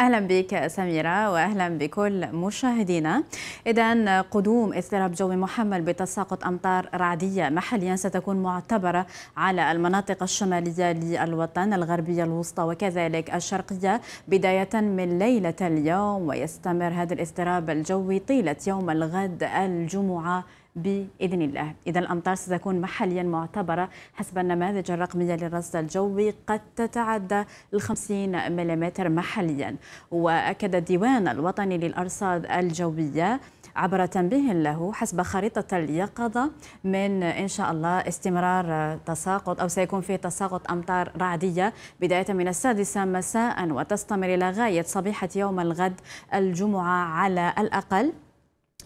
أهلا بك سميرة وأهلا بكل مشاهدينا إذا قدوم اضطراب جوي محمل بتساقط أمطار رعدية محليا ستكون معتبرة على المناطق الشمالية للوطن الغربية الوسطى وكذلك الشرقية بداية من ليلة اليوم ويستمر هذا الاضطراب الجوي طيلة يوم الغد الجمعة باذن الله، اذا الامطار ستكون محليا معتبره حسب النماذج الرقميه للرصد الجوي قد تتعدى ال 50 ملم محليا، واكد الديوان الوطني للارصاد الجويه عبر تنبيه له حسب خريطة اليقظة من إن شاء الله استمرار تساقط أو سيكون فيه تساقط أمطار رعدية بداية من السادسة مساء وتستمر إلى غاية صبيحة يوم الغد الجمعة على الأقل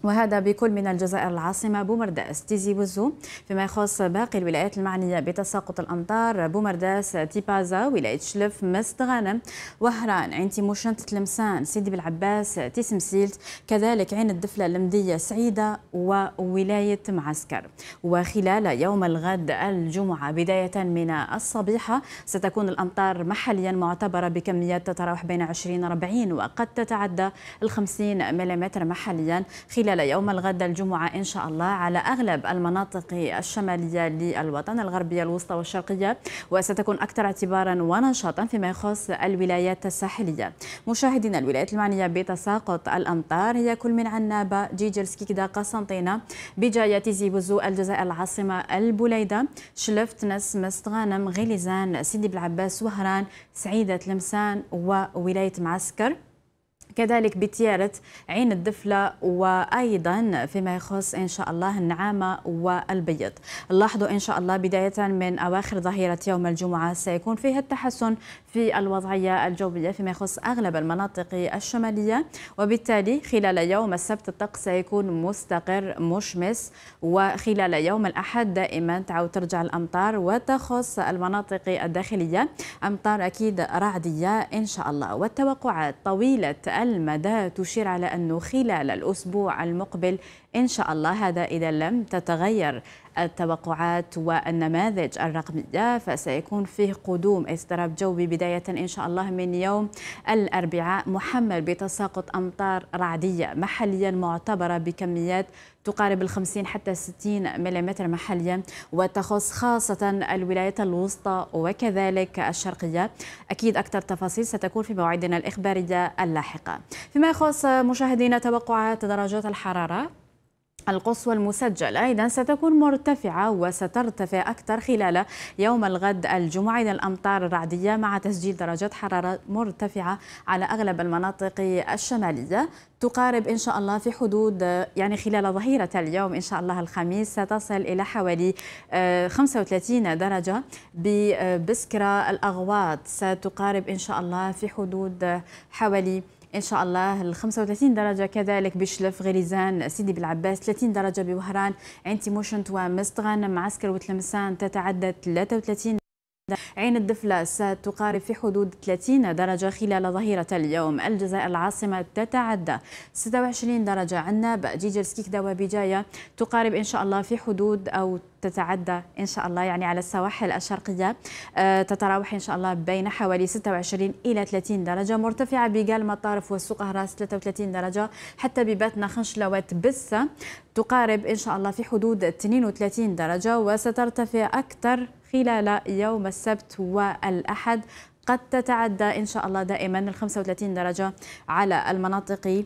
وهذا بكل من الجزائر العاصمة بومرداس تيزي وزو فيما يخص باقي الولايات المعنية بتساقط الأمطار بومرداس تيبازا ولاية شلف مست غانم وهران عين تيموشنت تلمسان سيدي بالعباس تيسمسيلت كذلك عين الدفلة المدية سعيدة وولاية معسكر وخلال يوم الغد الجمعة بداية من الصبيحة ستكون الأمطار محليا معتبرة بكميات تتراوح بين 20 40 وقد تتعدى ال 50 ملم محليا خلال خلال يوم الغد الجمعة إن شاء الله على أغلب المناطق الشمالية للوطن الغربية الوسطى والشرقية وستكون أكثر اعتبارا ونشاطا فيما يخص الولايات الساحلية مشاهدينا الولايات المعنية بتساقط الأمطار هي كل من عنابة جيجل سكيكدا قسنطينة بجاية تيزي بوزو الجزائر العاصمة البليدة شلفت نس مستغانم غليزان سيدي بلعباس وهران سعيدة لمسان وولاية معسكر كذلك بتيارة عين الدفلة وأيضا فيما يخص إن شاء الله النعامة والبيض لاحظوا إن شاء الله بداية من أواخر ظهيرة يوم الجمعة سيكون فيها التحسن في الوضعية الجوية فيما يخص أغلب المناطق الشمالية وبالتالي خلال يوم السبت الطقس سيكون مستقر مشمس وخلال يوم الأحد دائما تعود ترجع الأمطار وتخص المناطق الداخلية أمطار أكيد رعدية إن شاء الله والتوقعات طويلة المدى تشير على أنه خلال الأسبوع المقبل إن شاء الله هذا إذا لم تتغير التوقعات والنماذج الرقمية فسيكون فيه قدوم اضطراب جوي بداية إن شاء الله من يوم الأربعاء محمل بتساقط أمطار رعدية محليا معتبرة بكميات تقارب ال 50 حتى 60 ملم محليا وتخص خاصة الولايات الوسطى وكذلك الشرقية أكيد أكثر تفاصيل ستكون في موعدنا الإخبارية اللاحقة فيما يخص مشاهدينا توقعات درجات الحرارة القصوى المسجلة أيضا ستكون مرتفعة وسترتفع أكثر خلال يوم الغد الجمعة إلى الأمطار الرعدية مع تسجيل درجات حرارة مرتفعة على أغلب المناطق الشمالية تقارب إن شاء الله في حدود يعني خلال ظهيرة اليوم إن شاء الله الخميس ستصل إلى حوالي 35 آه، درجة ببسكرة آه، الأغواط ستقارب إن شاء الله في حدود حوالي إن شاء الله ال 35 درجة كذلك بشلف غريزان سيدي بالعباس 30 درجة بوهران عين تيموشنت ومستغان معسكر وتلمسان تتعدى 33 عين الدفلة ستقارب في حدود 30 درجة خلال ظهيرة اليوم الجزائر العاصمة تتعدى 26 درجة عناب جيجل سكيكدا وبجاية تقارب إن شاء الله في حدود أو تتعدى إن شاء الله يعني على السواحل الشرقية آه، تتراوح إن شاء الله بين حوالي 26 إلى 30 درجة مرتفعة بقال مطارف والسوق هراس 33 درجة حتى بباتنا خنشلوات بسة تقارب إن شاء الله في حدود 32 درجة وسترتفع أكثر خلال يوم السبت والأحد قد تتعدى إن شاء الله دائما ال 35 درجة على المناطق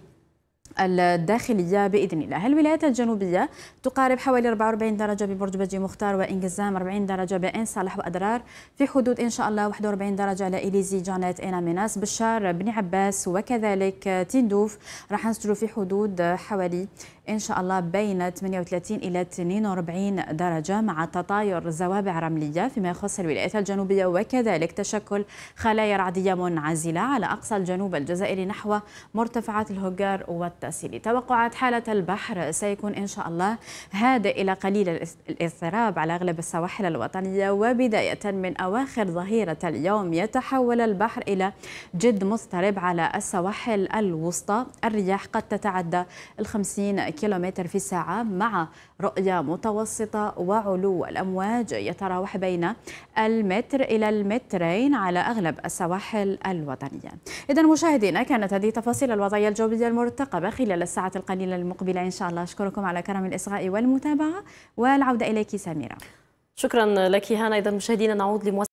الداخلية بإذن الله الولايات الجنوبية تقارب حوالي 44 درجة ببرج بجي مختار وإنجزام 40 درجة بإن صالح وأدرار في حدود إن شاء الله 41 درجة لإليزي جانيت إينا ميناس بشار بن عباس وكذلك تندوف راح نسجل في حدود حوالي إن شاء الله بين 38 إلى 42 درجة مع تطاير زوابع رملية فيما يخص الولايات الجنوبية وكذلك تشكل خلايا رعدية منعزلة على أقصى الجنوب الجزائري نحو مرتفعات الهجار والتاسيلي توقعات حالة البحر سيكون إن شاء الله هادئ إلى قليل الاضطراب على أغلب السواحل الوطنية وبداية من أواخر ظهيرة اليوم يتحول البحر إلى جد مضطرب على السواحل الوسطى الرياح قد تتعدى الخمسين كيلومتر في الساعة مع رؤية متوسطة وعلو الأمواج يتراوح بين المتر إلى المترين على أغلب السواحل الوطنية إذا مشاهدينا كانت هذه تفاصيل الوضعية الجوية المرتقبة خلال الساعة القليلة المقبلة إن شاء الله أشكركم على كرم الإصغاء والمتابعة والعودة إليك سميرة شكرا لك هانا إذا مشاهدينا نعود لمواصلة